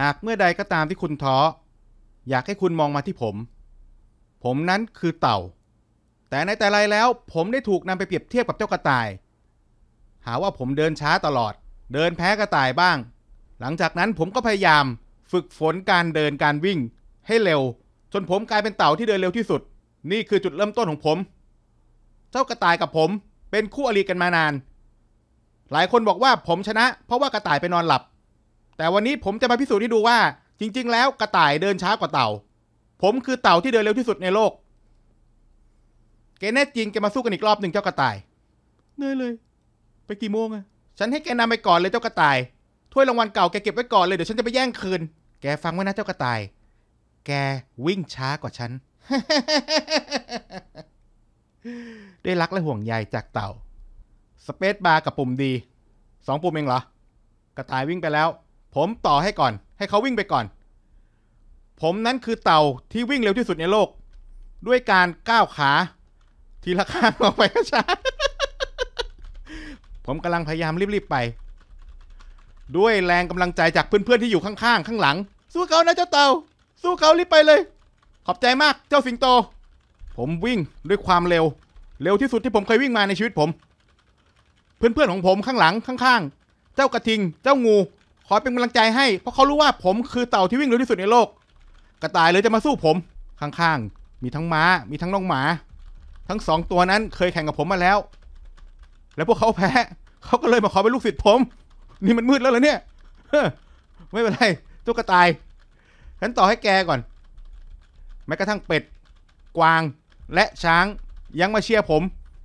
หากเมื่อใดก็ตามที่คุณท้ออยากให้คุณมองมาที่ผม ผมนั้นคือเต่า แต่ในแต่ไรแล้วผมได้ถูกนำไปเปรียบเทียบกับเจ้ากระต่าย หาว่าผมเดินช้าตลอด เดินแพ้กระต่ายบ้าง หลังจากนั้นผมก็พยายาม ฝึกฝนการเดินการวิ่งให้เร็ว จนผมกลายเป็นเต่าที่เดินเร็วที่สุด นี่คือจุดเริ่มต้นของผม เจ้ากระต่ายกับผมเป็นคู่อริกันมานาน หลายคนบอกว่าผมชนะ เพราะว่ากระต่ายไปนอนหลับแต่วันนี้ผมจะมาพิสูจน์ให้ดูว่า จริง ๆ แล้วกระต่ายเดินช้ากว่าเต่า ผมคือเต่าที่เดินเร็วที่สุดในโลกแกแน่จริงแกมาสู้กันอีกรอบหนึ่งเจ้ากระต่ายเหนื่อยเลย ไปกี่โมงอะฉันให้แกนำไปก่อนเลยเจ้ากระต่ายถ้วยรางวัลเก่า แกเก็บไว้ก่อนเลยเดี๋ยวฉันจะไปแย่งคืน แกฟังไว้นะ เจ้ากระต่าย แกวิ่งช้ากว่าฉันได้รักและห่วงใยจากเต่าสเปซบาร์กับปุ่มดีสองปุ่มเองเหรอกระต่ายวิ่งไปแล้วผมต่อให้ก่อนให้เขาวิ่งไปก่อน ผมนั้นคือเต่าที่วิ่งเร็วที่สุดในโลก ด้วยการก้าวขา ทีละข้างออกไปก็ช้า ผมกำลังพยายามรีบๆไป ด้วยแรงกำลังใจจากเพื่อนๆ ที่อยู่ข้างๆข้างหลัง สู้เขานะเจ้าเต่า สู้เขารีบไปเลย ขอบใจมากเจ้าสิงโต ผมวิ่งด้วยความเร็ว เร็วที่สุดที่ผมเคยวิ่งมาในชีวิตผม เพื่อนๆ ของผมข้างหลังข้างๆเจ้ากระทิงเจ้างูขอเป็นกำลังใจให้ เพราะเขารู้ว่าผมคือเต่าที่วิ่งเร็วที่สุดในโลก กระต่ายเลยจะมาสู้ผม ข้างๆ มีทั้งม้ามีทั้งน้องหมา ทั้งสองตัวนั้นเคยแข่งกับผมมาแล้ว แล้วพวกเขาแพ้เขาก็เลยมาขอเป็นลูกศิษย์ผม นี่มันมืดแล้วเหรอเนี่ยไม่เป็นไรตุ๊กตายฉันต่อให้แกก่อน แม้กระทั่งเป็ดกวางและช้างยังมาเชียร์ผม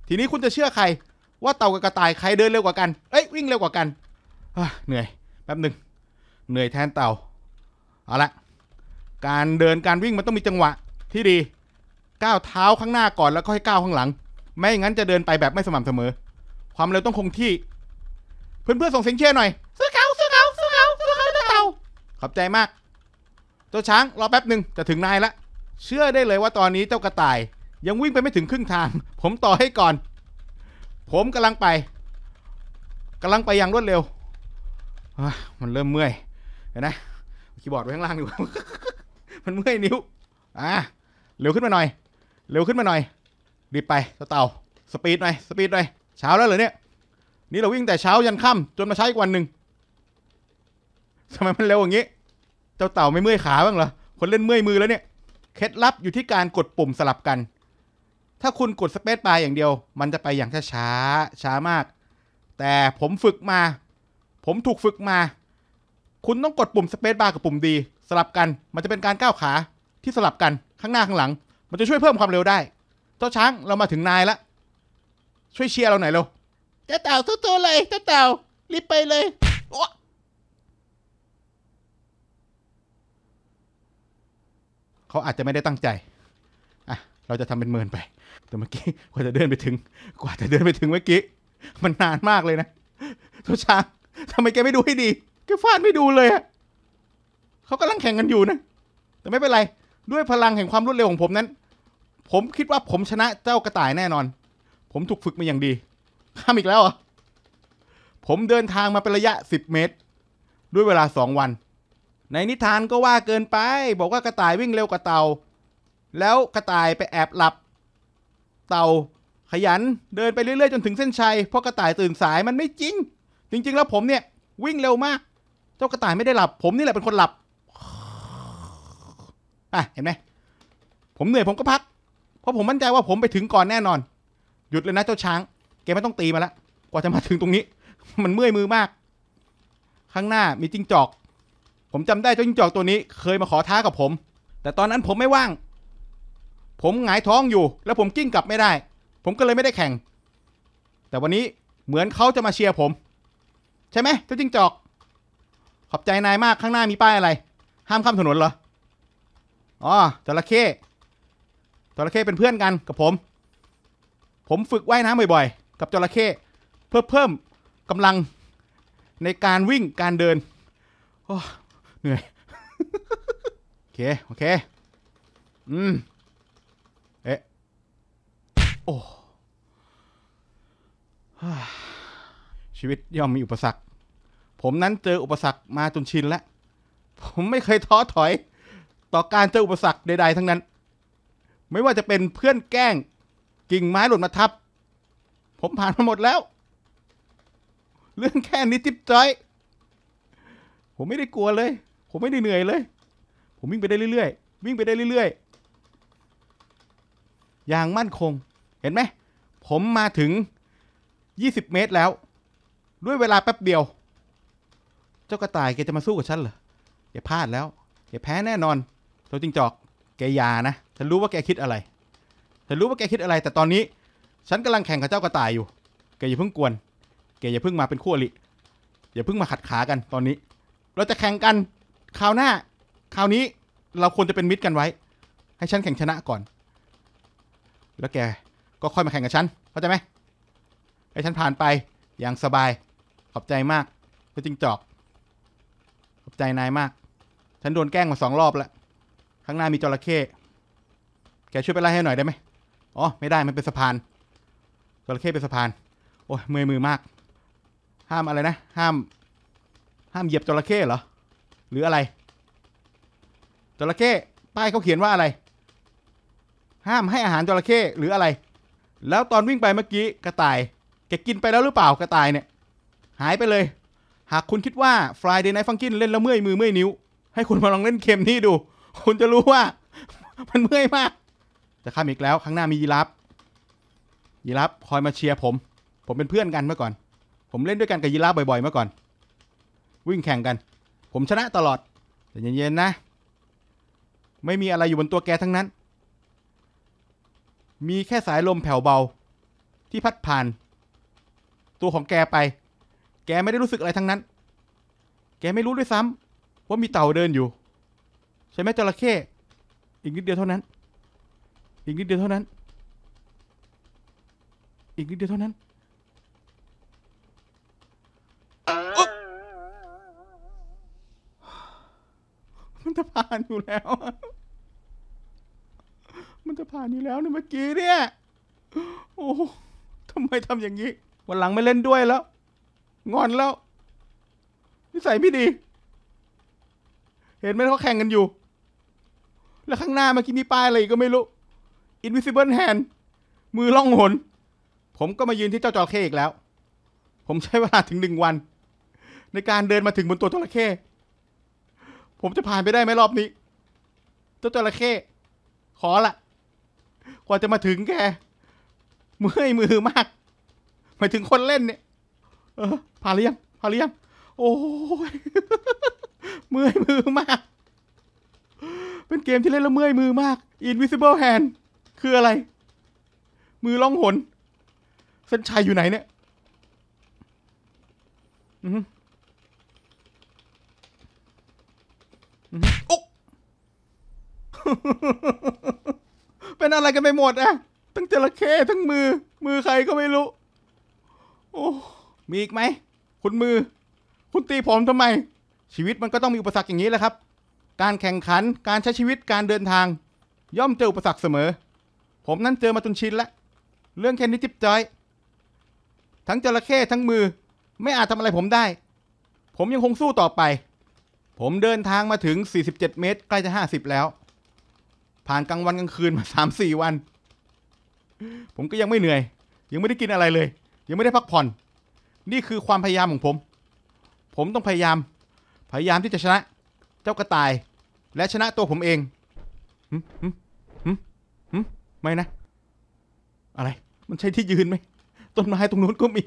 ทีนี้คุณจะเชื่อใคร ว่าเต่ากับกระต่ายใครเดินเร็วกว่ากัน เอ้ยวิ่งเร็วกว่ากันเหนื่อยแป๊บหนึ่งเหนื่อยแทนเต่า เอาละ การเดินการวิ่งมันต้องมีจังหวะ ที่ดี ก้าวเท้าข้างหน้าก่อนแล้วค่อยก้าวข้างหลัง ไม่งั้นจะเดินไปแบบไม่สม่ำเสมอ ความเร็วต้องคงที่ เพื่อนๆส่งเสียงเชียร์หน่อยสู้เขาสู้เขาสู้เขาสู้เขาเต่า ขอบใจมากเจ้าช้างรอแป๊บหนึ่งจะถึงนายละ เชื่อได้เลยว่าตอนนี้เจ้ากระต่าย ยังวิ่งไปไม่ถึงครึ่งทาง ผมต่อให้ก่อน ผมกำลังไป กำลังไปอย่างรวดเร็วมันเริ่มเมื่อยเห็นนะคีย์บอร์ดไว้ข้างล่างดีว่ามันเมื่อยนิ้วอ่ะเร็วขึ้นมาหน่อย เร็วขึ้นมาหน่อยรีบไปเต่าสปีดหน่อยสปีดหน่อยเช้าแล้วเหรอเนี่ยนี่เราวิ่งแต่เช้ายันค่ำจนมาใช้อีกวันหนึ่งทำไมมันเร็วอย่างนี้เจ้าเต่าไม่เมื่อยขาบ้างเหรอคนเล่นเมื่อยมือแล้วเนี่ยเคล็ดลับอยู่ที่การกดปุ่มสลับกัน ถ้าคุณกดสเปซไปอย่างเดียว มันจะไปอย่างช้าช้ามาก แต่ผมฝึกมาผมถูกฝึกมา คุณต้องกดปุ่มสเปซบาร์กับปุ่มดี สลับกัน มันจะเป็นการก้าวขาที่สลับกันข้างหน้าข้างหลัง มันจะช่วยเพิ่มความเร็วได้ เจ้าช้างเรามาถึงนายละช่วยเชียร์เราหน่อยเร็วเจ้าเต่าสู้ๆเลยเจ้าเต่ารีบไปเลยเขาอาจจะไม่ได้ตั้งใจ อ่ะ เราจะทำเป็นเมินไป แต่เมื่อกี้กว่าจะเดินไปถึง กว่าจะเดินไปถึงเมื่อกี้มันนานมากเลยนะทุกช้างทำไมแกไม่ดูให้ดีแกฟาดไม่ดูเลยอะเขากำลังแข่งกันอยู่นะแต่ไม่เป็นไร ด้วยพลังแห่งความรวดเร็วของผมนั้น ผมคิดว่าผมชนะเจ้ากระต่ายแน่นอน ผมถูกฝึกมาอย่างดีข้ามอีกแล้วอ่ะอผมเดินทางมาเป็นระยะ 10 เมตร ด้วยเวลา2วัน ในนิทานก็ว่าเกินไปบอกว่ากระต่ายวิ่งเร็วกว่าเต่าแล้วกระต่ายไปแอบหลับ เต่า ขยันเดินไปเรื่อย ๆ จนถึงเส้นชัยเพราะกระต่ายตื่นสายมันไม่จริงจริงๆ แล้วผมเนี่ยวิ่งเร็วมาก เจ้ากระต่ายไม่ได้หลับ ผมนี่แหละเป็นคนหลับอ่ะเห็นไหมผมเหนื่อยผมก็พัก เพราะผมมั่นใจว่าผมไปถึงก่อนแน่นอน หยุดเลยนะเจ้าช้างแกไม่ต้องตีมาละกว่าจะมาถึงตรงนี้ มันเมื่อยมือมาก ข้างหน้ามีจิ้งจอก ผมจำได้เจ้าจิ้งจอกตัวนี้เคยมาขอท้ากับผม แต่ตอนนั้นผมไม่ว่าง ผมหงายท้องอยู่แล้วผมกิ้งกลับไม่ได้ ผมก็เลยไม่ได้แข่ง แต่วันนี้เหมือนเขาจะมาเชียร์ผมใช่ไหมเจ้าจิ้งจอก ขอบใจนายมากข้างหน้ามีป้ายอะไร ห้ามข้ามถนนเหรออ๋อจระเข้จระเข้เป็นเพื่อนกันกับผม ผมฝึกว่ายน้ำบ่อยๆ กับจระเข้เพื่อเพิ่มกำลังในการวิ่งการเดินโอ้เหนื่อย โอเคโอเคอืมเอ๊ะโอ้ชีวิตย่อมมีอุปสรรค ผมนั้นเจออุปสรรคมาจนชินแล้ว ผมไม่เคยท้อถอย ต่อการเจออุปสรรคใดๆทั้งนั้น ไม่ว่าจะเป็นเพื่อนแกล้งกิ่งไม้หล่นมาทับ ผมผ่านมาหมดแล้ว เรื่องแค่นี้จิ๊บจ้อยผมไม่ได้กลัวเลย ผมไม่ได้เหนื่อยเลย ผมวิ่งไปได้เรื่อยๆ วิ่งไปได้เรื่อยๆ อย่างมั่นคง เห็นไหม ผมมาถึง 20 เมตรแล้วด้วยเวลาแป๊บเดียว เจ้ากระต่ายแกจะมาสู้กับฉันเหรอแกพลาดแล้วแกแพ้แน่นอนเจ้าจิงจอก แกยานะ ฉันรู้ว่าแกคิดอะไร ฉันรู้ว่าแกคิดอะไร แต่ตอนนี้ฉันกำลังแข่งกับเจ้ากระต่ายอยู่ แกอย่าเพิ่งกวน แกอย่าเพิ่งมาเป็นคู่อริอย่าเพิ่งมาขัดขากันตอนนี้ เราจะแข่งกัน คราวหน้า คราวนี้ เราควรจะเป็นมิตรกันไว้ ให้ฉันแข่งชนะก่อน แล้วแกก็ค่อยมาแข่งกับฉัน เข้าใจไหม ให้ฉันผ่านไปอย่างสบายขอบใจมากเพระจิงจอกขอบใจนายมาก ฉันโดนแกล้งมาสองรอบแล้วข้างหน้ามีจระเข้แกช่วยไปไล่ให้หน่อยได้ไหมอ๋อไม่ได้มันเป็นสะพานจระเข้เป็นสะพานโอ้ยมือมือมาก ห้ามอะไรนะ ห้าม ห้ามเหยียบจระเข้เหรอหรืออะไรจระเข้ป้ายเขาเขียนว่าอะไร ห้ามให้อาหารจระเข้หรืออะไร แล้วตอนวิ่งไปเมื่อกี้กระต่ายแกกินไปแล้วหรือเปล่ากระต่ายเนี่ยหายไปเลย หากคุณคิดว่า Friday Night Funkin เล่นแล้วเมื่อยมือเมื่อยนิ้ว ให้คุณมาลองเล่นเข็มนี่ดู คุณจะรู้ว่า มันเมื่อยมากจะข้ามอีกแล้วข้างหน้ามียีรับยีรับคอยมาเชียร์ผม ผมเป็นเพื่อนกันเมื่อก่อน ผมเล่นด้วยกันกับยีรับบ่อยๆ เมื่อก่อน วิ่งแข่งกัน ผมชนะตลอด แต่เย็นๆนะ ไม่มีอะไรอยู่บนตัวแกทั้งนั้น มีแค่สายลมแผ่วเบา ที่พัดผ่าน ตัวของแกไปแกไม่ได้รู้สึกอะไรทั้งนั้น แกไม่รู้ด้วยซ้ำว่ามีเต่าเดินอยู่ ใช่ไหมจระเข้อีกนิดเดียวเท่านั้นอีกนิดเดียวเท่านั้นอีกนิดเดียวเท่านั้นมันจะผ่านอยู่แล้ว มันจะผ่านอยู่แล้วในเมื่อกี้เนี่ยโอ้ทำไมทำอย่างนี้ วันหลังไม่เล่นด้วยแล้วงอนแล้ว นิสัยไม่ดี เห็นไหมเขาแข่งกันอยู่ แล้วข้างหน้าเมื่อกี้มีป้ายอะไรก็ไม่รู้ Invisible Hand มือล่องหน ผมก็มายืนที่เจ้าจอเคอีกแล้ว ผมใช้เวลาถึงหนึ่งวัน ในการเดินมาถึงบนตัวจระเข้ผมจะผ่านไปได้ไหมรอบนี้ เจ้าจระเข้ขอละกว่าจะมาถึงแก เมื่อยมือมากหมายถึงคนเล่นเนี่ยเออผ่าเลี้ยง ผ่าเลี้ยง โอ้ยเมื่อยมือมาก เป็นเกมที่เล่นแล้ว เมื่อยมือมาก Invisible Hand คืออะไร มือล่องหน เส้นชัยอยู่ไหนเนี่ยอือโอ้เป็นอะไรกันไปหมดอะทั้งจระเข้ทั้งมือ มือใครก็ไม่รู้ โอ้มีอีกไหมคุณมือ คุณตีผมทำไม ชีวิตมันก็ต้องมีอุปสรรคอย่างนี้แหละครับ การแข่งขัน การใช้ชีวิต การเดินทาง ย่อมเจออุปสรรคเสมอ ผมนั้นเจอมาจนชินละเรื่องแค่นี้จิ๊บจ้อยทั้งจระเข้ทั้งมือ ไม่อาจทำอะไรผมได้ ผมยังคงสู้ต่อไป ผมเดินทางมาถึง 47 เมตรใกล้จะ 50 แล้ว ผ่านกลางวันกลางคืนมา 3-4 วัน ผมก็ยังไม่เหนื่อย ยังไม่ได้กินอะไรเลย ยังไม่ได้พักผ่อนนี่คือความพยายามของผม ผมต้องพยายาม พยายามที่จะชนะ เจ้ากระต่ายและชนะตัวผมเอง หึหึหึหึไม่นะ อะไร มันใช่ที่ยืนไหมต้นไม้ตรงนู้นก็มี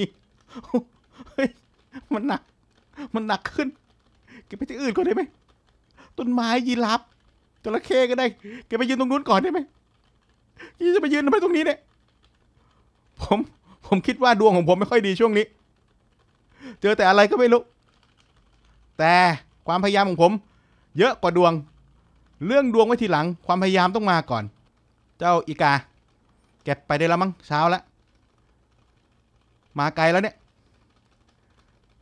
มันหนัก มันหนักขึ้นเก็บไปที่อื่นก่อนได้ไหม ต้นไม้ยีราฟจระเข้ก็ได้เก็บไปยืนตรงนู้นก่อนได้ไหมยี่จะไปยืนทำไมตรงนี้เนี่ย ผม ผมคิดว่าดวงของผมไม่ค่อยดีช่วงนี้เจอแต่อะไรก็ไม่รู้ แต่ความพยายามของผม เยอะกว่าดวง เรื่องดวงไว้ทีหลัง ความพยายามต้องมาก่อน เจ้าอีกาเก็บไปได้แล้วมั้งเช้าแล้วมาไกลแล้วเนี่ย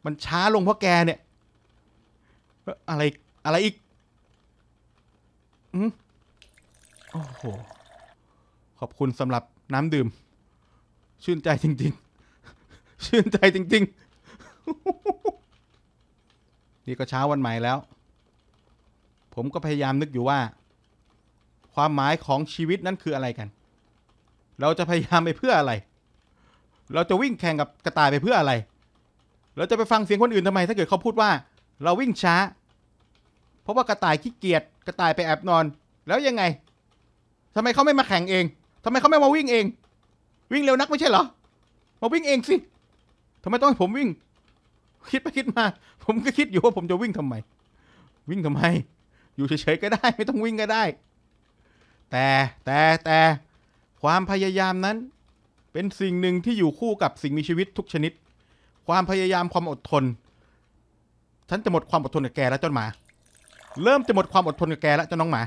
มันช้าลงเพราะแกเนี่ย อะไรอะไรอีกอืมโอ้โหขอบคุณสำหรับน้ำดื่ม ชื่นใจจริง ๆ ชื่นใจจริงนี่ก็เช้าวันใหม่แล้ว ผมก็พยายามนึกอยู่ว่า ความหมายของชีวิตนั้นคืออะไรกัน เราจะพยายามไปเพื่ออะไร เราจะวิ่งแข่งกับกระต่ายไปเพื่ออะไร เราจะไปฟังเสียงคนอื่นทำไม ถ้าเกิดเขาพูดว่า เราวิ่งช้า เพราะว่ากระต่ายขี้เกียจ กระต่ายไปแอบนอน แล้วยังไง ทำไมเขาไม่มาแข่งเอง ทำไมเขาไม่มาวิ่งเอง วิ่งเร็วนักไม่ใช่เหรอ มาวิ่งเองสิทำไมต้องให้ผมวิ่งคิดไปคิดมา ผมก็คิดอยู่ว่าผมจะวิ่งทำไมวิ่งทำไม อยู่เฉยๆก็ได้ไม่ต้องวิ่งก็ได้ แต่แต่แต่ความพยายามนั้น เป็นสิ่งหนึ่งที่อยู่คู่กับสิ่งมีชีวิตทุกชนิด ความพยายามความอดทนฉันจะหมดความอดทนกับแกแล้วเจ้าหมาเริ่มจะหมดความอดทนกับแกแล้วเจ้าน้องหมา